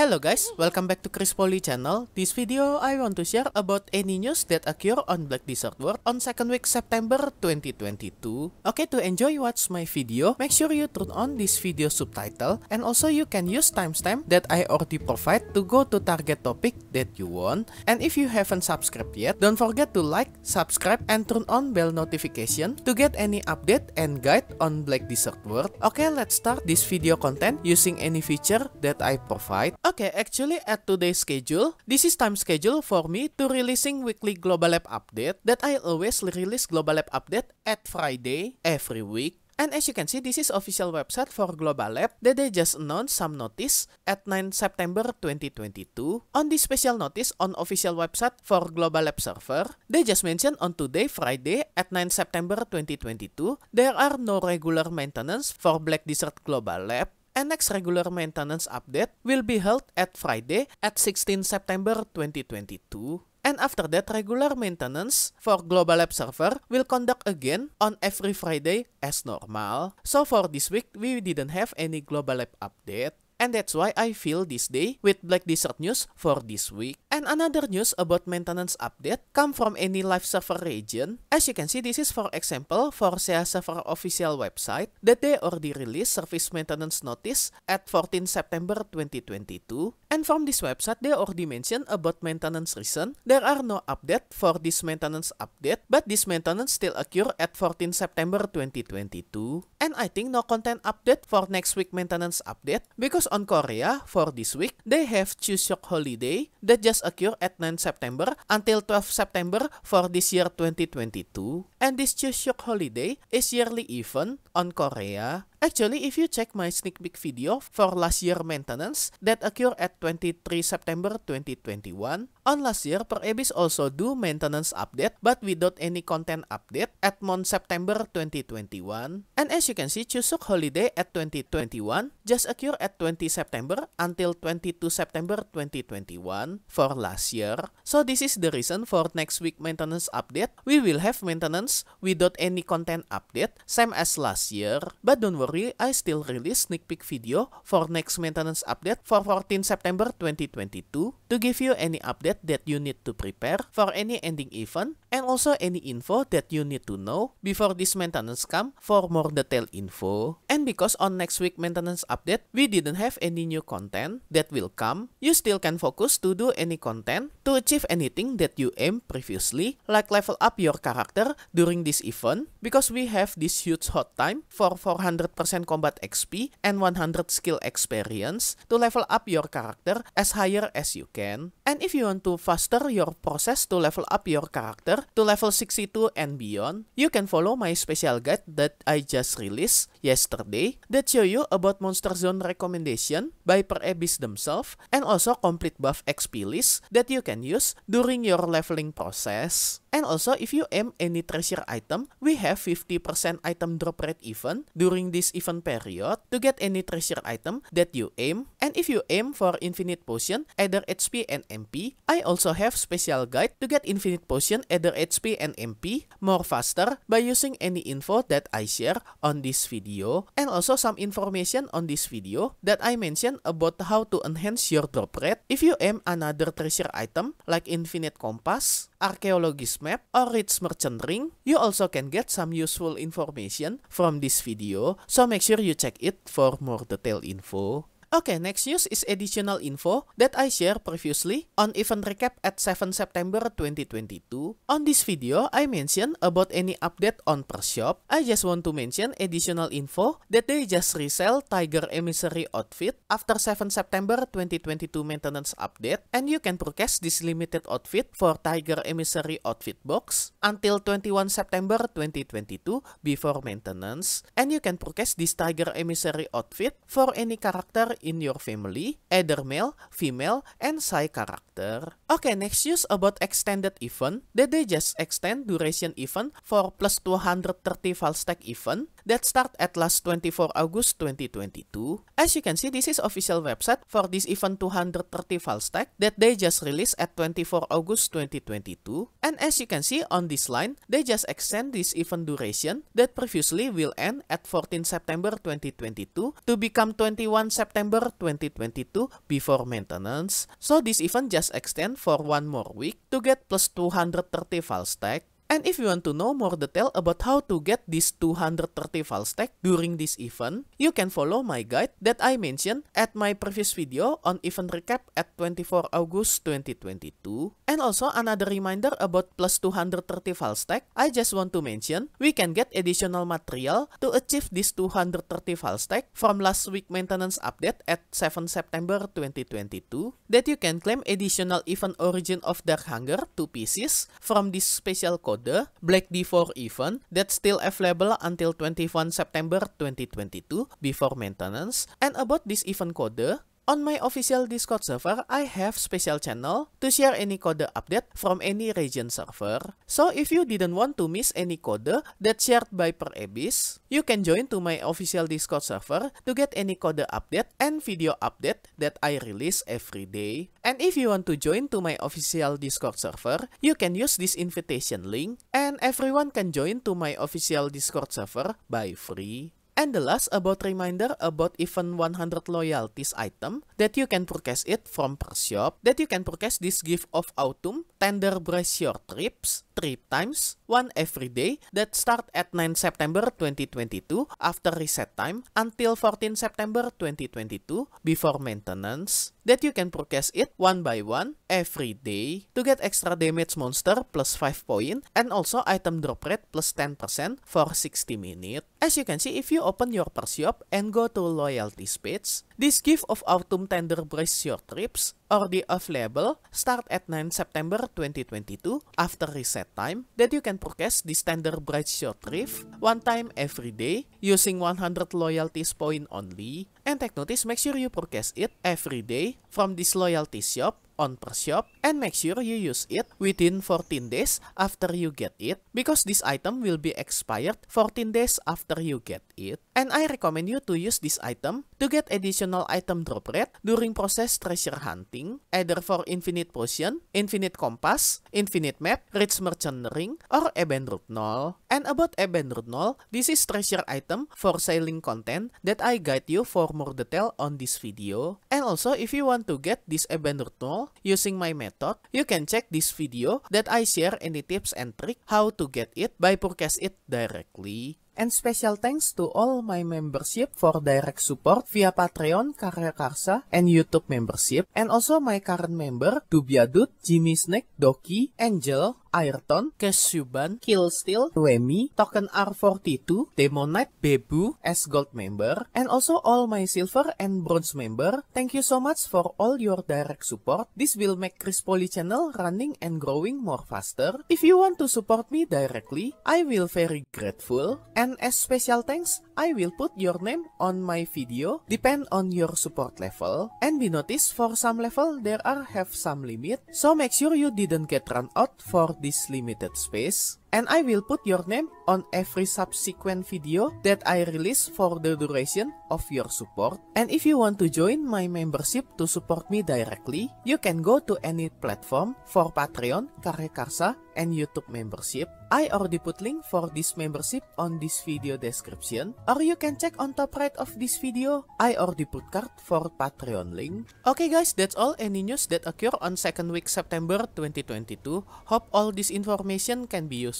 Hello guys, welcome back to Chris Polly channel. This video I want to share about any news that occur on Black Desert World on second week September 2022. Okay, to enjoy watch my video, make sure you turn on this video subtitle and also you can use timestamp that I already provide to go to target topic that you want. And if you haven't subscribed yet, don't forget to like, subscribe and turn on bell notification to get any update and guide on Black Desert World. Okay, let's start this video content using any feature that I provide. Okay, actually at today's schedule, this is time schedule for me to releasing weekly Global Lab update that I always release Global Lab update at Friday every week. And as you can see, this is official website for Global Lab that they just announced some notice at 9 September 2022. On this special notice on official website for Global Lab server, they just mentioned on today, Friday at 9 September 2022, there are no regular maintenance for Black Desert Global Lab and next regular maintenance update will be held at Friday at 16 September 2022 And after that, regular maintenance for Global Lab server will conduct again on every Friday as normal. So for this week, we didn't have any Global Lab update. And that's why I feel this day with Black Desert News for this week. And another news about maintenance update come from any live server region. As you can see, this is for example for SEA server official website that they already released service maintenance notice at 14 September 2022. And from this website, they already mentioned about maintenance reason. There are no update for this maintenance update, but this maintenance still occur at 14 September 2022. And I think no content update for next week maintenance update, because on Korea, for this week, they have Chuseok holiday that just occur at 9 September until 12 September for this year 2022. And this Chuseok holiday is yearly even on Korea. Actually, if you check my sneak peek video for last year maintenance that occurred at 23 September 2021, on last year, Per Abyss also do maintenance update but without any content update at month September 2021. And as you can see, Chuseok holiday at 2021 just occurred at 20 September until 22 September 2021 for last year. So this is the reason for next week maintenance update. We will have maintenance months without any content update, same as last year. But don't worry, I still release sneak peek video for next maintenance update for 14 September 2022 to give you any update that you need to prepare for any ending event and also any info that you need to know before this maintenance come for more detailed info. And because on next week maintenance update, we didn't have any new content that will come, you still can focus to do any content to achieve anything that you aim previously, like level up your character, during this event because we have this huge hot time for 400% combat XP and 100 skill experience to level up your character as higher as you can. And if you want to faster your process to level up your character to level 62 and beyond, you can follow my special guide that I just released yesterday that show you about Monster Zone recommendation by Per Abyss themselves and also complete buff XP list that you can use during your leveling process. And also if you aim any treasure item, we have 50% item drop rate event during this event period to get any treasure item that you aim. And if you aim for infinite potion, either HP and MP, I also have special guide to get infinite potion either HP and MP more faster by using any info that I share on this video and also some information on this video that I mentioned about how to enhance your drop rate if you aim another treasure item like infinite compass archaeologist map, or its merchant ring, you also can get some useful information from this video, so make sure you check it for more detailed info. Okay, next news is additional info that I shared previously on event recap at 7 September 2022. On this video, I mentioned about any update on per shop. I just want to mention additional info that they just resell Tiger Emissary outfit after 7 September 2022 maintenance update and you can purchase this limited outfit for Tiger Emissary outfit box until 21 September 2022 before maintenance and you can purchase this Tiger Emissary outfit for any character in your family, either male, female, and psi character Okay, next news about extended event that they just extend duration event for plus 230 file stack event that start at last 24 August 2022. As you can see, this is official website for this event 230 file stack that they just released at 24 August 2022. And as you can see on this line, they just extend this event duration that previously will end at 14 September 2022 to become 21 September 2022 before maintenance. So this event just extend for one more week to get plus 230 file stack And if you want to know more detail about how to get this 230 file stack during this event, you can follow my guide that I mentioned at my previous video on event recap at 24 August 2022. And also another reminder about plus 230 file stack, I just want to mention we can get additional material to achieve this 230 file stack from last week maintenance update at 7 September 2022 that you can claim additional event origin of Dark Hunger 2 pieces from this special code the Black D4 event that's still available until 21 September 2022 before maintenance. And about this event code, On my official Discord server, I have special channel to share any code update from any region server. So if you didn't want to miss any code that shared by Per Abyss, you can join to my official Discord server to get any code update and video update that I release every day. And if you want to join to my official Discord server, you can use this invitation link and everyone can join to my official Discord server by free. And the last about reminder about even 100 loyalties item that you can purchase it from per shop, that you can purchase this gift of autumn, tender brace your trips, three times, one every day, that start at 9 September 2022 after reset time until 14 September 2022 before maintenance, that you can purchase it one by one every day to get extra damage monster plus 5 point and also item drop rate plus 10% for 60 minutes. As you can see, if you open your Persiop and go to Loyalty Speech, this gift of Autumn Tender Brace Your Trips or the off-label start at 9 September 2022 after reset time that you can purchase the standard bright short riff one time every day using 100 loyalties point only and take notice make sure you purchase it every day from this loyalty shop on per shop and make sure you use it within 14 days after you get it because this item will be expired 14 days after you get it and I recommend you to use this item to get additional item drop rate during process treasure hunting, either for infinite potion, infinite compass, infinite map, rich merchant ring, or Ebenroot Null. And about Ebenroot Null, this is treasure item for selling content that I guide you for more detail on this video. And also, if you want to get this Ebenroot Null using my method, you can check this video that I share any tips and trick how to get it by purchase it directly. And special thanks to all my membership for direct support via Patreon Karya Karsa and YouTube membership, and also my current member Dubiadut, Jimmy Snake, Doki, Angel, Ayrton, Kesuban, Killsteel, Remy, Token R42, Demonite, Bebu, as Gold member, and also all my Silver and Bronze member. Thank you so much for all your direct support. This will make Chris Poly channel running and growing more faster. If you want to support me directly, I will very grateful. And as special thanks, I will put your name on my video, depend on your support level. And be noticed, for some level, there are have some limit, so make sure you didn't get run out for this limited space and I will put your name on every subsequent video that I release for the duration of your support. And if you want to join my membership to support me directly, you can go to any platform for Patreon, Karya and YouTube membership. I already put link for this membership on this video description. Or you can check on top right of this video, I already put card for Patreon link. Okay guys, that's all any news that occur on second week September 2022. Hope all this information can be useful.